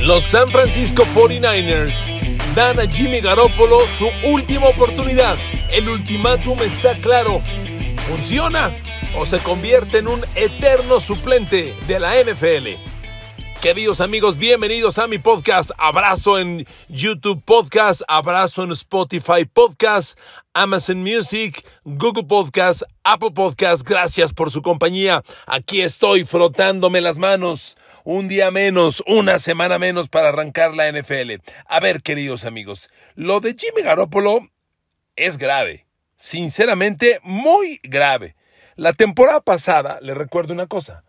Los San Francisco 49ers dan a Jimmy Garoppolo su última oportunidad. El ultimátum está claro. ¿Funciona o se convierte en un eterno suplente de la NFL? Queridos amigos, bienvenidos a mi podcast. Abrazo en YouTube Podcast, abrazo en Spotify Podcast, Amazon Music, Google Podcast, Apple Podcast. Gracias por su compañía. Aquí estoy frotándome las manos. Un día menos, una semana menos para arrancar la NFL. A ver, queridos amigos, lo de Jimmy Garoppolo es grave. Sinceramente, muy grave. La temporada pasada, le recuerdo una cosa.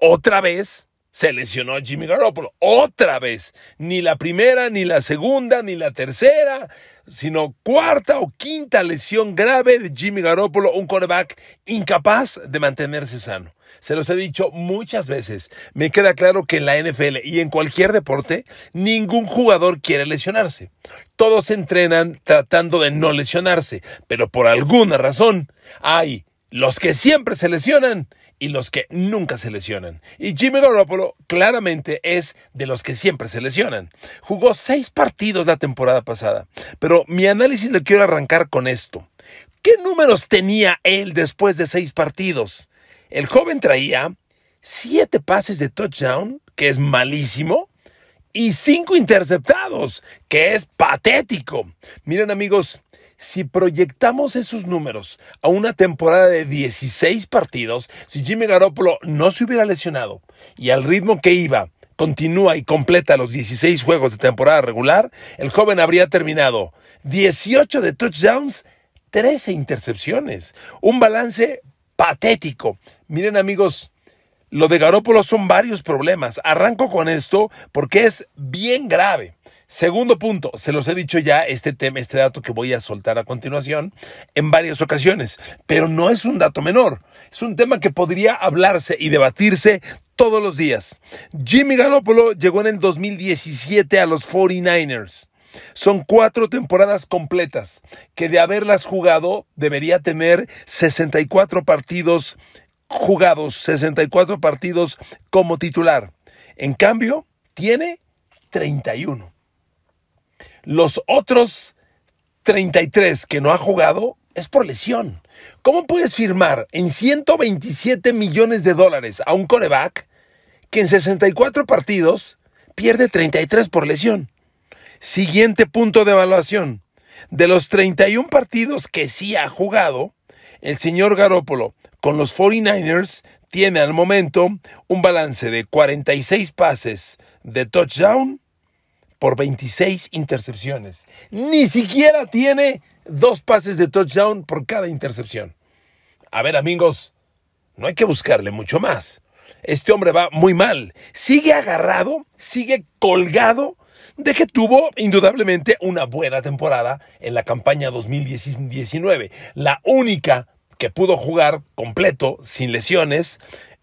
Otra vez se lesionó Jimmy Garoppolo. Otra vez. Ni la primera, ni la segunda, ni la tercera, sino cuarta o quinta lesión grave de Jimmy Garoppolo, un coreback incapaz de mantenerse sano. Se los he dicho muchas veces. Me queda claro que en la NFL y en cualquier deporte, ningún jugador quiere lesionarse. Todos entrenan tratando de no lesionarse, pero por alguna razón hay los que siempre se lesionan y los que nunca se lesionan. Y Jimmy Garoppolo claramente es de los que siempre se lesionan. Jugó seis partidos la temporada pasada, pero mi análisis lo quiero arrancar con esto. ¿Qué números tenía él después de seis partidos? El joven traía siete pases de touchdown, que es malísimo, y cinco interceptados, que es patético. Miren amigos, si proyectamos esos números a una temporada de 16 partidos, si Jimmy Garoppolo no se hubiera lesionado y al ritmo que iba, continúa y completa los 16 juegos de temporada regular, el joven habría terminado 18 de touchdowns, 13 intercepciones, un balance patético. Miren amigos, lo de Garoppolo son varios problemas. Arranco con esto porque es bien grave. Segundo punto, se los he dicho ya este tema, este dato que voy a soltar a continuación en varias ocasiones, pero no es un dato menor. Es un tema que podría hablarse y debatirse todos los días. Jimmy Garoppolo llegó en el 2017 a los 49ers. Son cuatro temporadas completas que de haberlas jugado debería tener 64 partidos jugados, 64 partidos como titular. En cambio, tiene 31. Los otros 33 que no ha jugado es por lesión. ¿Cómo puedes firmar en 127 millones de dólares a un coreback que en 64 partidos pierde 33 por lesión? Siguiente punto de evaluación. De los 31 partidos que sí ha jugado, el señor Garópolo con los 49ers tiene al momento un balance de 46 pases de touchdown por 26 intercepciones. Ni siquiera tiene dos pases de touchdown por cada intercepción. A ver, amigos, no hay que buscarle mucho más. Este hombre va muy mal. Sigue agarrado, sigue colgado de que tuvo indudablemente una buena temporada en la campaña 2019. La única que pudo jugar completo, sin lesiones,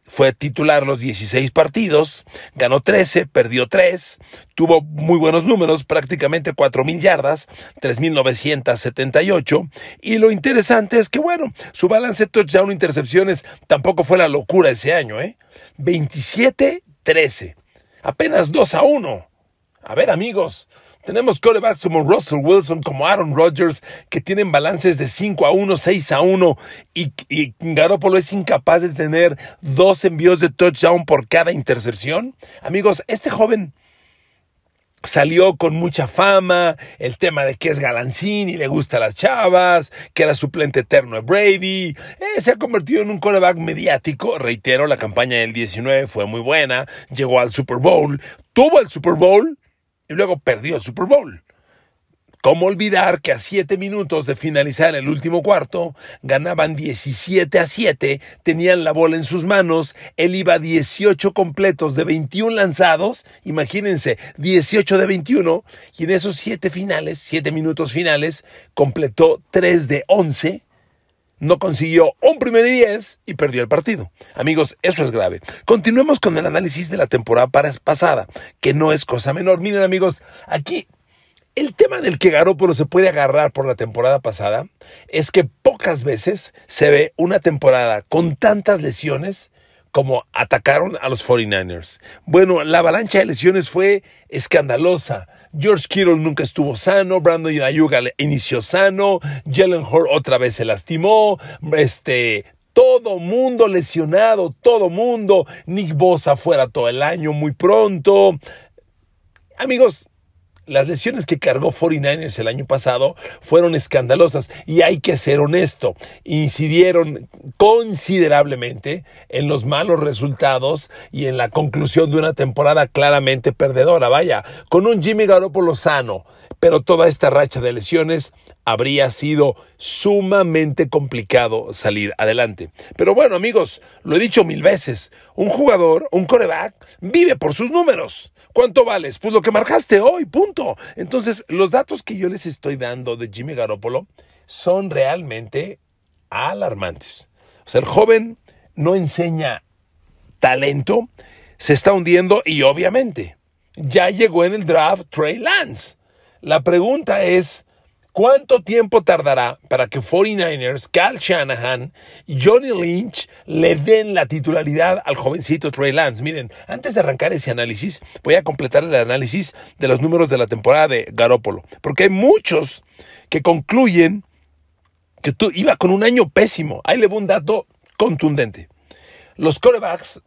fue titular los 16 partidos, ganó 13, perdió 3, tuvo muy buenos números, prácticamente 4.000 yardas, 3.978. Y lo interesante es que, bueno, su balance touchdown e intercepciones tampoco fue la locura ese año, ¿eh? 27-13, apenas 2 a 1. A ver, amigos, tenemos corebacks como Russell Wilson, como Aaron Rodgers, que tienen balances de 5 a 1, 6 a 1, y, Garoppolo es incapaz de tener dos envíos de touchdown por cada intercepción. Amigos, este joven salió con mucha fama, el tema de que es galancín y le gusta a las chavas, que era suplente eterno de Brady, eh, se ha convertido en un coreback mediático, reitero, la campaña del 19 fue muy buena, llegó al Super Bowl, tuvo el Super Bowl, y luego perdió el Super Bowl. ¿Cómo olvidar que a 7 minutos de finalizar el último cuarto ganaban 17 a 7, tenían la bola en sus manos, él iba 18 completos de 21 lanzados, imagínense, 18 de 21, y en esos 7 finales, 7 minutos finales, completó 3 de 11 no consiguió un primer 10 y perdió el partido. Amigos, eso es grave. Continuemos con el análisis de la temporada pasada, que no es cosa menor. Miren, amigos, aquí el tema del que Garópolo se puede agarrar por la temporada pasada es que pocas veces se ve una temporada con tantas lesiones como atacaron a los 49ers. Bueno, la avalancha de lesiones fue escandalosa. George Kittle nunca estuvo sano, Brandon Ayuga inició sano, Jalen otra vez se lastimó, este todo mundo lesionado, todo mundo, Nick Bosa fuera todo el año muy pronto. Amigos, las lesiones que cargó 49ers el año pasado fueron escandalosas y hay que ser honesto, incidieron considerablemente en los malos resultados y en la conclusión de una temporada claramente perdedora. Vaya, con un Jimmy Garoppolo sano, pero toda esta racha de lesiones habría sido sumamente complicado salir adelante. Pero bueno, amigos, lo he dicho mil veces, un jugador, un coreback, vive por sus números. ¿Cuánto vales? Pues lo que marcaste hoy, punto. Entonces, los datos que yo les estoy dando de Jimmy Garoppolo son realmente alarmantes. O sea, el joven no enseña talento, se está hundiendo y obviamente ya llegó en el draft Trey Lance. La pregunta es, ¿Cuánto tiempo tardará para que 49ers, Cal Shanahan y Johnny Lynch le den la titularidad al jovencito Trey Lance? Miren, antes de arrancar ese análisis, voy a completar el análisis de los números de la temporada de Garópolo, porque hay muchos que concluyen que tú iba con un año pésimo. Ahí le voy un dato contundente. Los corebacks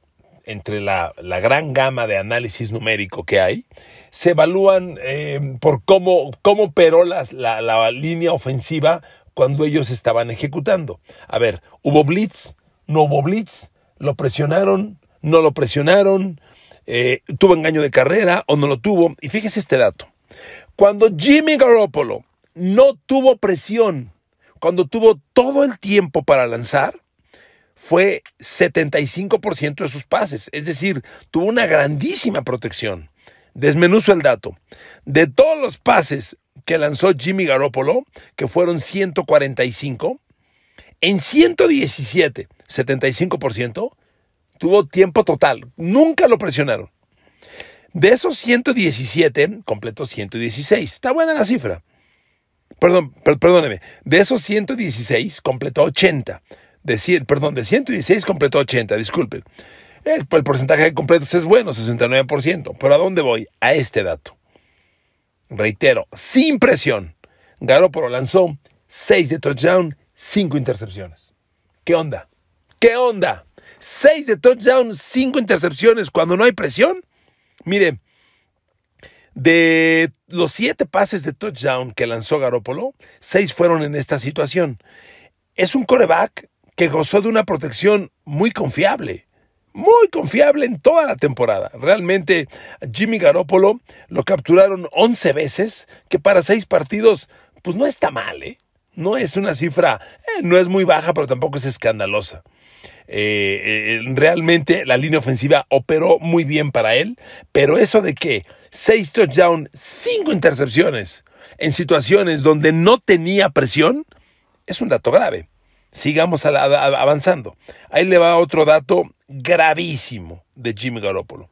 entre la, gran gama de análisis numérico que hay, se evalúan eh, por cómo, cómo operó la, línea ofensiva cuando ellos estaban ejecutando. A ver, ¿hubo blitz? ¿No hubo blitz? ¿Lo presionaron? ¿No lo presionaron? Eh, ¿Tuvo engaño de carrera o no lo tuvo? Y fíjese este dato. Cuando Jimmy Garoppolo no tuvo presión, cuando tuvo todo el tiempo para lanzar, fue 75% de sus pases. Es decir, tuvo una grandísima protección. Desmenuzo el dato. De todos los pases que lanzó Jimmy Garoppolo, que fueron 145, en 117, 75%, tuvo tiempo total. Nunca lo presionaron. De esos 117, completó 116. Está buena la cifra. Perdón, perdóneme. De esos 116, completó 80 de perdón, de 116 completó 80, disculpen. El, eh, pues, el, porcentaje de completos es bueno, 69%. Pero ¿a dónde voy? A este dato. Reitero, sin presión, Garoppolo lanzó 6 de touchdown, 5 intercepciones. ¿Qué onda? ¿Qué onda? 6 de touchdown, 5 intercepciones cuando no hay presión. Mire, de los 7 pases de touchdown que lanzó Garoppolo, 6 fueron en esta situación. Es un coreback que gozó de una protección muy confiable. Muy confiable en toda la temporada. Realmente Jimmy Garoppolo lo capturaron 11 veces, que para seis partidos, pues no está mal, ¿eh? No es una cifra, eh, no es muy baja, pero tampoco es escandalosa. Eh, eh, realmente la línea ofensiva operó muy bien para él, pero eso de que seis touchdowns, cinco intercepciones en situaciones donde no tenía presión, es un dato grave. Sigamos avanzando. Ahí le va otro dato gravísimo de Jimmy Garoppolo.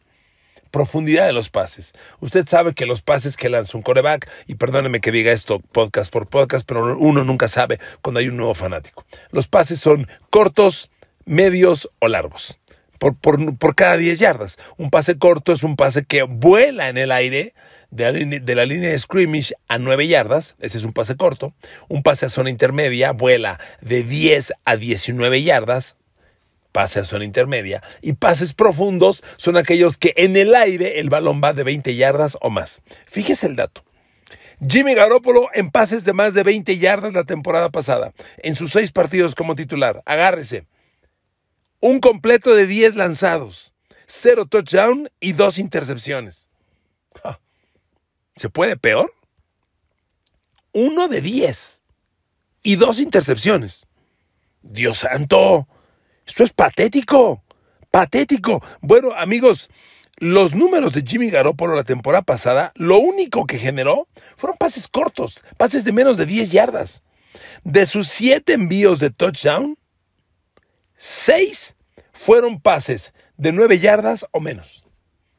Profundidad de los pases. Usted sabe que los pases que lanza un coreback, y perdóneme que diga esto podcast por podcast, pero uno nunca sabe cuando hay un nuevo fanático. Los pases son cortos, medios o largos por, cada 10 yardas. Un pase corto es un pase que vuela en el aire de la, línea de scrimmage a 9 yardas, ese es un pase corto. Un pase a zona intermedia vuela de 10 a 19 yardas, pase a zona intermedia. Y pases profundos son aquellos que en el aire el balón va de 20 yardas o más. Fíjese el dato. Jimmy Garoppolo en pases de más de 20 yardas la temporada pasada, en sus seis partidos como titular. Agárrese un completo de 10 lanzados, 0 touchdown y 2 intercepciones. Ah, ¿Se puede peor? Uno de 10 y 2 intercepciones. Dios santo, esto es patético, patético. Bueno, amigos, los números de Jimmy Garoppolo la temporada pasada, lo único que generó fueron pases cortos, pases de menos de 10 yardas. De sus 7 envíos de touchdown, seis fueron pases de nueve yardas o menos.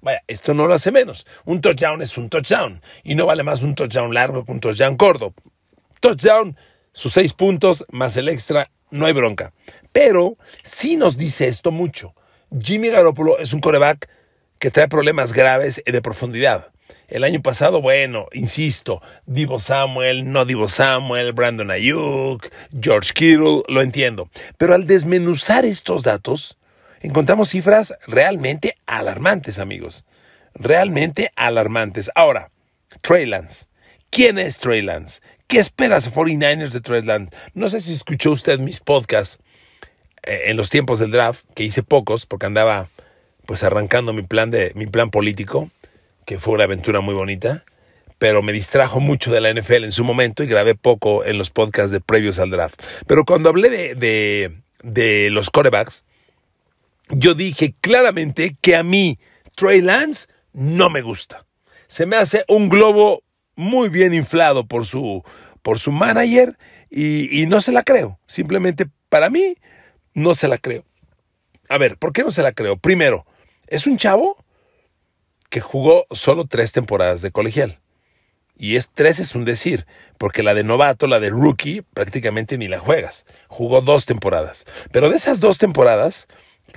Vaya, esto no lo hace menos. Un touchdown es un touchdown. Y no vale más un touchdown largo que un touchdown corto. Touchdown, sus seis puntos más el extra, no hay bronca. Pero sí nos dice esto mucho. Jimmy Garoppolo es un coreback que trae problemas graves de profundidad. El año pasado, bueno, insisto, Divo Samuel, no Divo Samuel, Brandon Ayuk, George Kittle, lo entiendo. Pero al desmenuzar estos datos, encontramos cifras realmente alarmantes, amigos. Realmente alarmantes. Ahora, Trey Lance. ¿Quién es Trey Lance? ¿Qué esperas 49ers de Trey Lance? No sé si escuchó usted mis podcasts eh, en los tiempos del draft, que hice pocos porque andaba pues arrancando mi plan de mi plan político que fue una aventura muy bonita, pero me distrajo mucho de la NFL en su momento y grabé poco en los podcasts de previos al draft. Pero cuando hablé de, de, los corebacks, yo dije claramente que a mí Trey Lance no me gusta. Se me hace un globo muy bien inflado por su, por su manager y no se la creo. Simplemente para mí no se la creo. A ver, ¿por qué no se la creo? Primero, es un chavo que jugó solo tres temporadas de colegial. Y es tres es un decir, porque la de novato, la de rookie, prácticamente ni la juegas. Jugó dos temporadas. Pero de esas dos temporadas,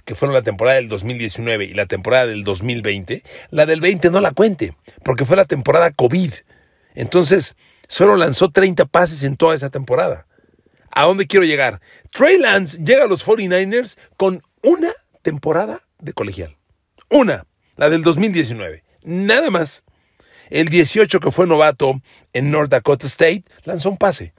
que fueron la temporada del 2019 y la temporada del 2020, la del 20 no la cuente, porque fue la temporada COVID. Entonces, solo lanzó 30 pases en toda esa temporada. ¿A dónde quiero llegar? Trey Lance llega a los 49ers con una temporada de colegial. Una la del 2019. Nada más. El 18 que fue novato en North Dakota State lanzó un pase.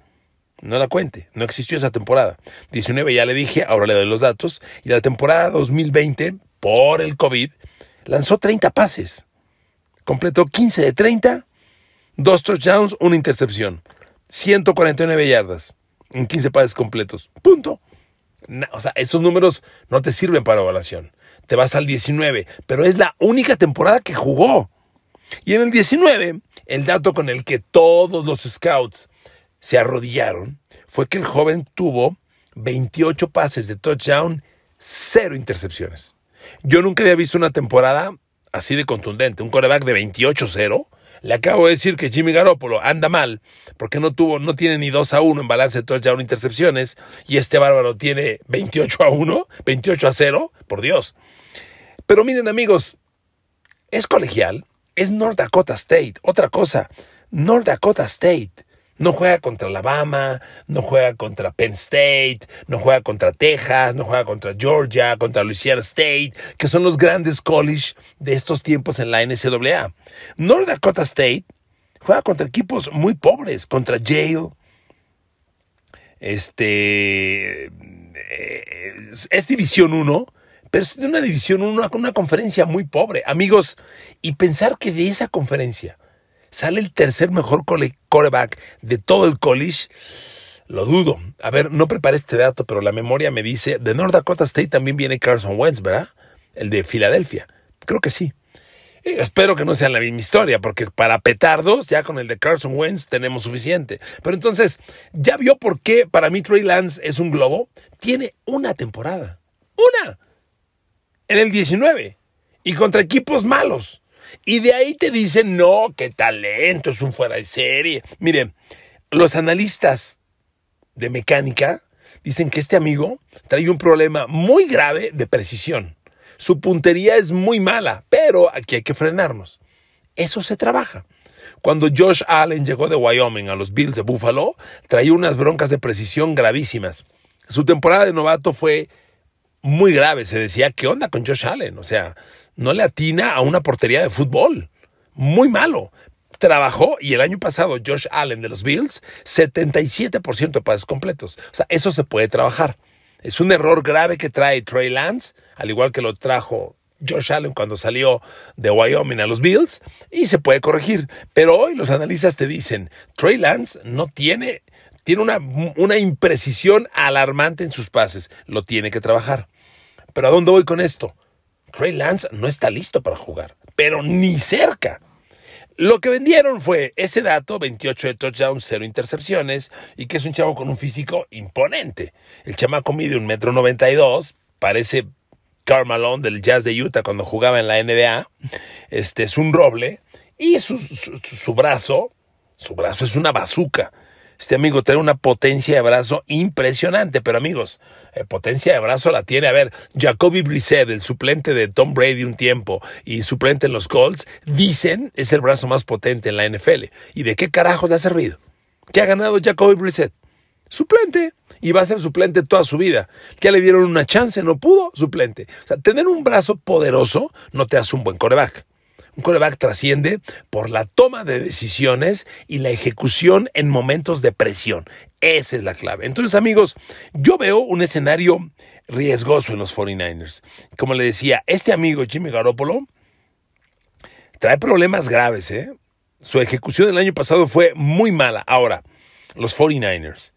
No la cuente, no existió esa temporada. 19 ya le dije, ahora le doy los datos. Y la temporada 2020, por el COVID, lanzó 30 pases. Completó 15 de 30, dos touchdowns, una intercepción. 149 yardas en 15 pases completos. Punto. o sea, esos números no te sirven para evaluación te vas al 19, pero es la única temporada que jugó. Y en el 19, el dato con el que todos los scouts se arrodillaron fue que el joven tuvo 28 pases de touchdown, cero intercepciones. Yo nunca había visto una temporada así de contundente, un coreback de 28-0 le acabo de decir que Jimmy Garoppolo anda mal porque no tuvo, no tiene ni 2 a 1 en balance de touchdown intercepciones y este bárbaro tiene 28 a 1, 28 a 0, por Dios. Pero miren amigos, es colegial, es North Dakota State, otra cosa, North Dakota State no juega contra Alabama, no juega contra Penn State, no juega contra Texas, no juega contra Georgia, contra Louisiana State, que son los grandes college de estos tiempos en la NCAA. North Dakota State juega contra equipos muy pobres, contra Yale. Este eh, es, División 1, pero es de una División 1 con una conferencia muy pobre. Amigos, y pensar que de esa conferencia sale el tercer mejor quarterback de todo el college. Lo dudo. A ver, no preparé este dato, pero la memoria me dice, de North Dakota State también viene Carson Wentz, ¿verdad? El de Filadelfia. Creo que sí. Eh, espero que no sea la misma historia, porque para petardos, ya con el de Carson Wentz tenemos suficiente. Pero entonces, ¿ya vio por qué para mí Trey Lance es un globo? Tiene una temporada. ¡Una! En el 19. Y contra equipos malos. Y de ahí te dicen, no, qué talento, es un fuera de serie. Miren, los analistas de mecánica dicen que este amigo trae un problema muy grave de precisión. Su puntería es muy mala, pero aquí hay que frenarnos. Eso se trabaja. Cuando Josh Allen llegó de Wyoming a los Bills de Buffalo, traía unas broncas de precisión gravísimas. Su temporada de novato fue muy grave. Se decía, ¿qué onda con Josh Allen? O sea, no le atina a una portería de fútbol. Muy malo. Trabajó y el año pasado Josh Allen de los Bills, 77% de pases completos. O sea, eso se puede trabajar. Es un error grave que trae Trey Lance, al igual que lo trajo Josh Allen cuando salió de Wyoming a los Bills, y se puede corregir. Pero hoy los analistas te dicen, Trey Lance no tiene, tiene una, una imprecisión alarmante en sus pases, lo tiene que trabajar. Pero ¿a dónde voy con esto? Trey Lance no está listo para jugar, pero ni cerca. Lo que vendieron fue ese dato, 28 de touchdowns, 0 intercepciones, y que es un chavo con un físico imponente. El chamaco mide un metro 92, parece carmelón del Jazz de Utah cuando jugaba en la NBA. Este es un roble y su, brazo, su brazo es una bazuca. Este amigo tiene una potencia de brazo impresionante, pero amigos, eh, potencia de brazo la tiene. A ver, Jacoby Brissett, el suplente de Tom Brady un tiempo y suplente en los Colts, dicen es el brazo más potente en la NFL. ¿Y de qué carajo le ha servido? ¿Qué ha ganado Jacoby Brissett? Suplente. Y va a ser suplente toda su vida. ¿Qué le dieron una chance, no pudo, suplente. O sea, tener un brazo poderoso no te hace un buen coreback. Un coreback trasciende por la toma de decisiones y la ejecución en momentos de presión. Esa es la clave. Entonces, amigos, yo veo un escenario riesgoso en los 49ers. Como le decía, este amigo Jimmy Garoppolo trae problemas graves, ¿eh? Su ejecución el año pasado fue muy mala. Ahora, los 49ers.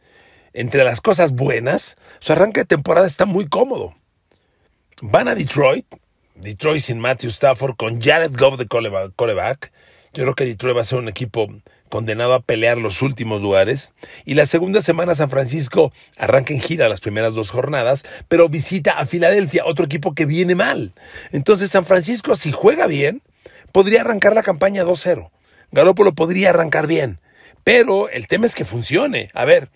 Entre las cosas buenas, su arranque de temporada está muy cómodo. Van a Detroit, Detroit sin Matthew Stafford, con Jared Goff de Coleback, Yo creo que Detroit va a ser un equipo condenado a pelear los últimos lugares. Y la segunda semana San Francisco arranca en gira las primeras dos jornadas, pero visita a Filadelfia, otro equipo que viene mal. Entonces San Francisco, si juega bien, podría arrancar la campaña 2-0. Garópolo podría arrancar bien. Pero el tema es que funcione. A ver,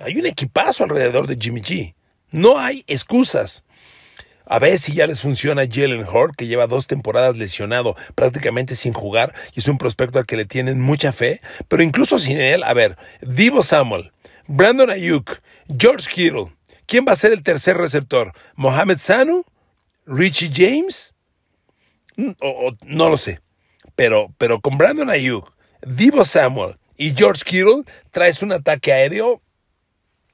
hay un equipazo alrededor de Jimmy G. No hay excusas. A ver si ya les funciona Jalen Hurd, que lleva dos temporadas lesionado prácticamente sin jugar y es un prospecto al que le tienen mucha fe. Pero incluso sin él, a ver, Divo Samuel, Brandon Ayuk, George Kittle. ¿Quién va a ser el tercer receptor? ¿Mohamed Sanu? ¿Richie James? Mm, no lo sé. Pero, pero con Brandon Ayuk, Divo Samuel y George Kittle traes un ataque aéreo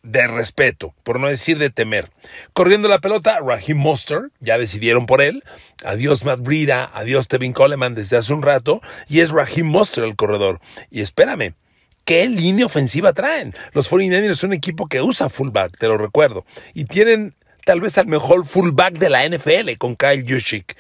de respeto, por no decir de temer. Corriendo la pelota, Raheem Monster, ya decidieron por él. Adiós Matt Brida, adiós Tevin Coleman desde hace un rato, y es Raheem Monster el corredor. Y espérame, ¿qué línea ofensiva traen? Los 49ers son un equipo que usa fullback, te lo recuerdo, y tienen tal vez al mejor fullback de la NFL con Kyle Yushik.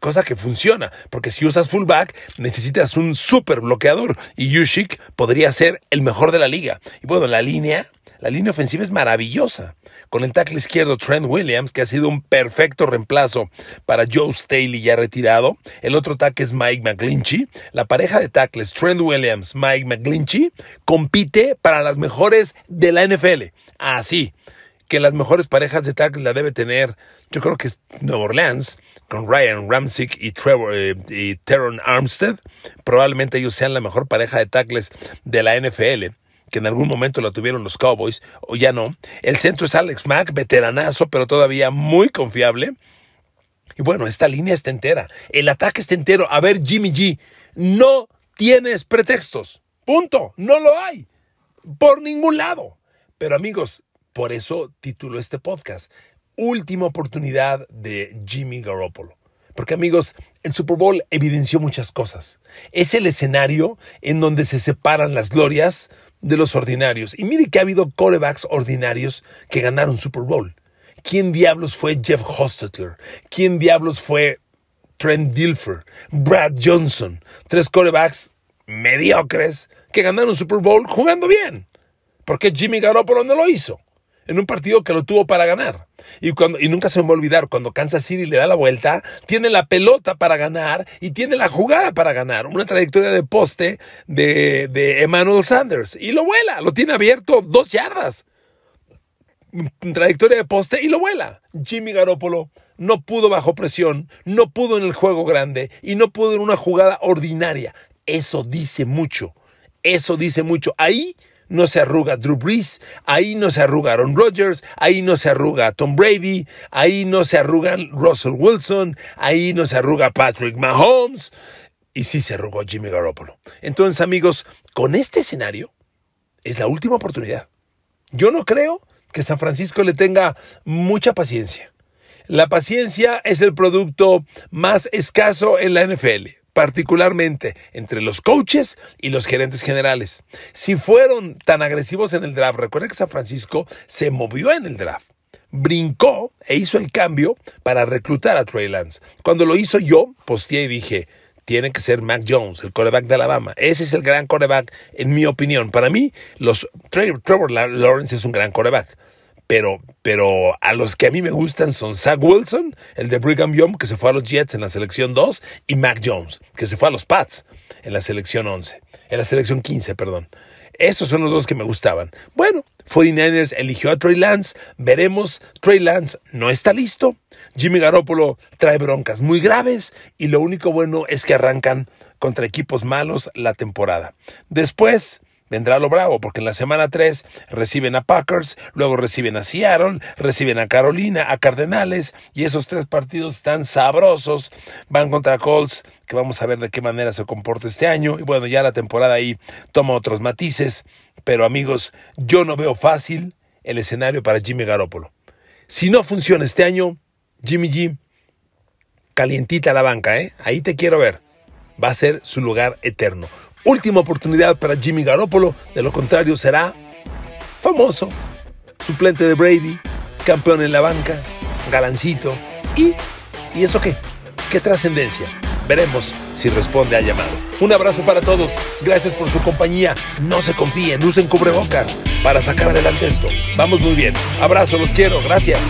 cosa que funciona, porque si usas fullback necesitas un super bloqueador y Yushik podría ser el mejor de la liga. Y bueno, la línea la línea ofensiva es maravillosa, con el tackle izquierdo Trent Williams, que ha sido un perfecto reemplazo para Joe Staley ya retirado. El otro tackle es Mike McGlinchy. La pareja de tackles Trent Williams, Mike McGlinchy, compite para las mejores de la NFL. Así ah, que las mejores parejas de tackle la debe tener, yo creo que es Nueva Orleans, con Ryan Ramsick y, Trevor, eh, y Teron Armstead. Probablemente ellos sean la mejor pareja de tackles de la NFL que en algún momento la tuvieron los Cowboys, o ya no. El centro es Alex Mack, veteranazo, pero todavía muy confiable. Y bueno, esta línea está entera. El ataque está entero. A ver, Jimmy G, no tienes pretextos. Punto. No lo hay. Por ningún lado. Pero amigos, por eso titulo este podcast. Última oportunidad de Jimmy Garoppolo. Porque amigos, el Super Bowl evidenció muchas cosas. Es el escenario en donde se separan las glorias de los ordinarios. Y mire que ha habido corebacks ordinarios que ganaron Super Bowl. ¿Quién diablos fue Jeff Hostetler? ¿Quién diablos fue Trent Dilfer? Brad Johnson. Tres corebacks mediocres que ganaron Super Bowl jugando bien. ¿Por qué Jimmy Garoppolo no lo hizo? En un partido que lo tuvo para ganar. Y, cuando, y nunca se me va a olvidar, cuando Kansas City le da la vuelta, tiene la pelota para ganar y tiene la jugada para ganar. Una trayectoria de poste de, de Emmanuel Sanders. Y lo vuela, lo tiene abierto dos yardas. Trayectoria de poste y lo vuela. Jimmy Garoppolo no pudo bajo presión, no pudo en el juego grande y no pudo en una jugada ordinaria. Eso dice mucho. Eso dice mucho. Ahí no se arruga Drew Brees, ahí no se arruga Aaron Rodgers, ahí no se arruga Tom Brady, ahí no se arruga Russell Wilson, ahí no se arruga Patrick Mahomes, y sí se arrugó Jimmy Garoppolo. Entonces, amigos, con este escenario es la última oportunidad. Yo no creo que San Francisco le tenga mucha paciencia. La paciencia es el producto más escaso en la NFL particularmente entre los coaches y los gerentes generales. Si fueron tan agresivos en el draft, recuerden que San Francisco se movió en el draft, brincó e hizo el cambio para reclutar a Trey Lance. Cuando lo hizo yo, posteé y dije, tiene que ser Mac Jones, el coreback de Alabama. Ese es el gran coreback, en mi opinión. Para mí, los, Trevor Lawrence es un gran coreback pero, pero a los que a mí me gustan son Zach Wilson, el de Brigham Young, que se fue a los Jets en la selección 2, y Mac Jones, que se fue a los Pats en la selección 11, en la selección 15, perdón. Estos son los dos que me gustaban. Bueno, 49ers eligió a Trey Lance. Veremos, Trey Lance no está listo. Jimmy Garoppolo trae broncas muy graves y lo único bueno es que arrancan contra equipos malos la temporada. Después, vendrá lo bravo, porque en la semana 3 reciben a Packers, luego reciben a Seattle, reciben a Carolina, a Cardenales, y esos tres partidos tan sabrosos. Van contra Colts, que vamos a ver de qué manera se comporta este año, y bueno, ya la temporada ahí toma otros matices, pero amigos, yo no veo fácil el escenario para Jimmy Garoppolo. Si no funciona este año, Jimmy G, calientita la banca, ¿eh? Ahí te quiero ver. Va a ser su lugar eterno. Última oportunidad para Jimmy Garoppolo, de lo contrario será famoso, suplente de Brady, campeón en la banca, galancito y ¿y eso qué? ¿Qué trascendencia? Veremos si responde al llamado. Un abrazo para todos. Gracias por su compañía. No se confíen, usen cubrebocas para sacar adelante esto. Vamos muy bien. Abrazo, los quiero. Gracias.